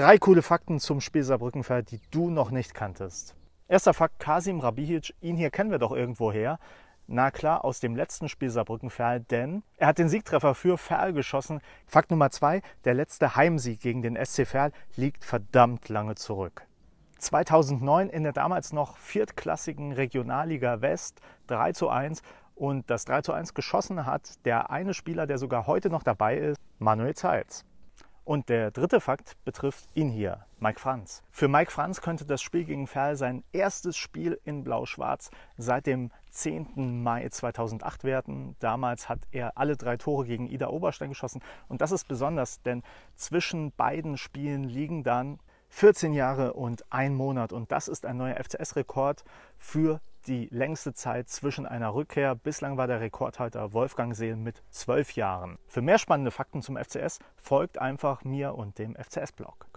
Drei coole Fakten zum Spiel Saarbrückenfeld, die du noch nicht kanntest. Erster Fakt, Kasim Rabihic, ihn hier kennen wir doch irgendwoher. Na klar, aus dem letzten Spiel Saarbrücken-Ferl, denn er hat den Siegtreffer für Ferl geschossen. Fakt Nummer zwei, der letzte Heimsieg gegen den SC Ferl liegt verdammt lange zurück. 2009 in der damals noch viertklassigen Regionalliga West 3 zu 1 und das 3 zu 1 geschossen hat der eine Spieler, der sogar heute noch dabei ist, Manuel Zeitz. Und der dritte Fakt betrifft ihn hier, Mike Franz. Für Mike Franz könnte das Spiel gegen Ferl sein erstes Spiel in Blau-Schwarz seit dem 10. Mai 2008 werden. Damals hat er alle drei Tore gegen Ida Oberstein geschossen. Und das ist besonders, denn zwischen beiden Spielen liegen dann 14 Jahre und ein Monat. Und das ist ein neuer FCS-Rekord für die längste Zeit zwischen einer Rückkehr. Bislang war der Rekordhalter Wolfgang Seel mit zwölf Jahren. Für mehr spannende Fakten zum FCS folgt einfach mir und dem FCS-Blog.